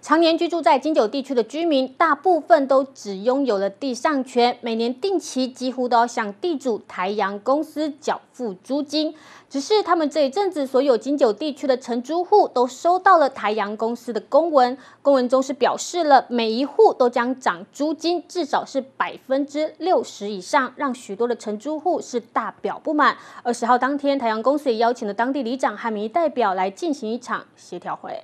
常年居住在金九地区的居民，大部分都只拥有了地上权，每年定期几乎都要向地主台阳公司缴付租金。只是他们这一阵子，所有金九地区的承租户都收到了台阳公司的公文，公文中是表示了每一户都将涨租金，至少是百分之六十以上，让许多的承租户是大表不满。二十号当天，台阳公司也邀请了当地里长、和民代表来进行一场协调会。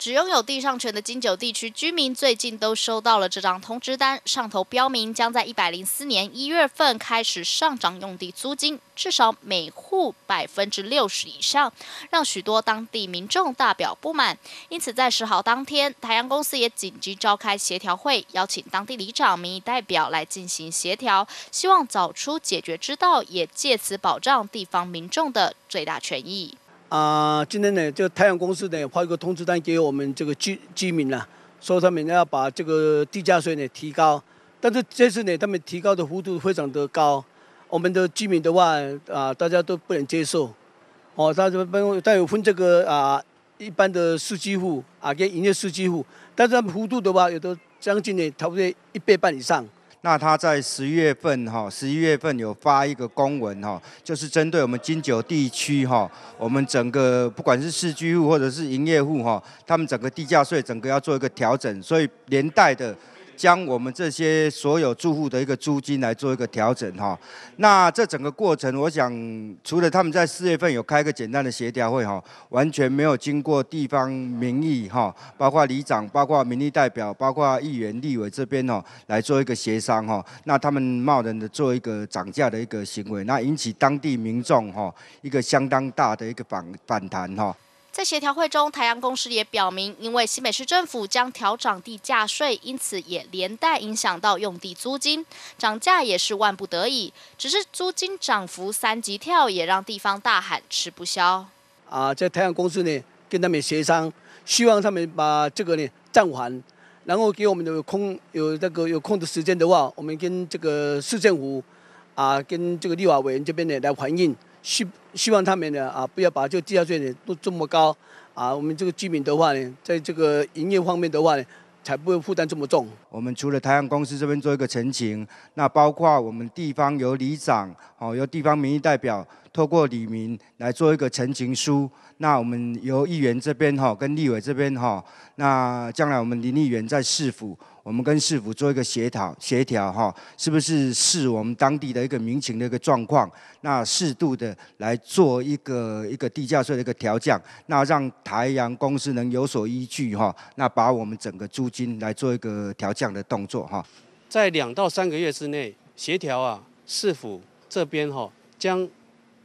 只拥有地上权的金九地区居民最近都收到了这张通知单，上头标明将在一百零四年一月份开始上涨用地租金，至少每户百分之六十以上，让许多当地民众大表不满。因此，在十号当天，台阳公司也紧急召开协调会，邀请当地里长、民意代表来进行协调，希望找出解决之道，也借此保障地方民众的最大权益。啊，今天呢，这个太阳公司呢发一个通知单给我们这个居居民了，说他们要把这个地价税呢提高，但是这次呢，他们提高的幅度非常的高，我们的居民的话啊，大家都不能接受。哦，他这分，他有分这个啊，一般的司机户啊，跟营业司机户，但是他们幅度的话，有的将近呢，差不多一倍半以上。那他在十一月份哈，十一月份有发一个公文哈，就是针对我们金九地区哈，我们整个不管是市区户或者是营业户哈，他们整个地价税整个要做一个调整，所以连带的。将我们这些所有住户的一个租金来做一个调整哈，那这整个过程，我想除了他们在四月份有开个简单的协调会哈，完全没有经过地方民意哈，包括里长、包括民意代表、包括议员、立委这边哦，来做一个协商哈，那他们贸然的做一个涨价的一个行为，那引起当地民众哈一个相当大的一个反反弹哈。在协调会中，台阳公司也表明，因为新北市政府将调涨地价税，因此也连带影响到用地租金涨价，也是万不得已。只是租金涨幅三级跳，也让地方大喊吃不消。啊，在台阳公司呢，跟他们协商，希望他们把这个呢暂缓，然后给我们的空有那个有空的时间的话，我们跟这个市政府，啊，跟这个立法委员这边呢来反映。希希望他们呢啊，不要把这个地下税呢都这么高啊，我们这个居民的话呢，在这个营业方面的话，呢，才不会负担这么重。我们除了台湾公司这边做一个澄清，那包括我们地方由里长哦，由地方民意代表透过里民来做一个澄清书，那我们由议员这边哈跟立委这边哈，那将来我们林议员在市府。我们跟市府做一个协调协调哈，是不是视我们当地的一个民情的一个状况，那适度的来做一个一个地价税的一个调降，那让台阳公司能有所依据哈，那把我们整个租金来做一个调降的动作哈，在两到三个月之内协调啊，市府这边哈将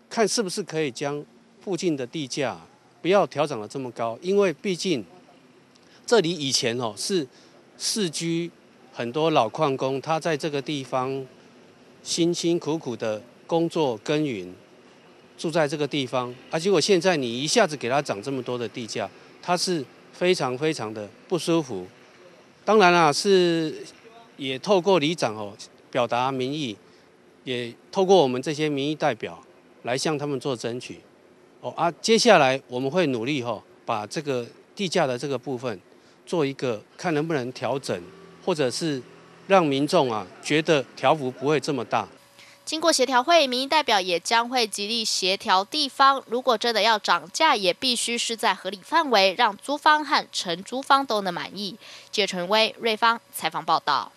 看是不是可以将附近的地价不要调整的这么高，因为毕竟这里以前哦是。市居很多老矿工，他在这个地方辛辛苦苦的工作耕耘，住在这个地方，而且我现在你一下子给他涨这么多的地价，他是非常非常的不舒服。当然啦，是也透过里长哦表达民意，也透过我们这些民意代表来向他们做争取。哦啊，接下来我们会努力哈，把这个地价的这个部分。做一个看能不能调整，或者是让民众啊觉得条幅不会这么大。经过协调会，民意代表也将会极力协调地方，如果真的要涨价，也必须是在合理范围，让租方和承租方都能满意。谢纯威、瑞芳采访报道。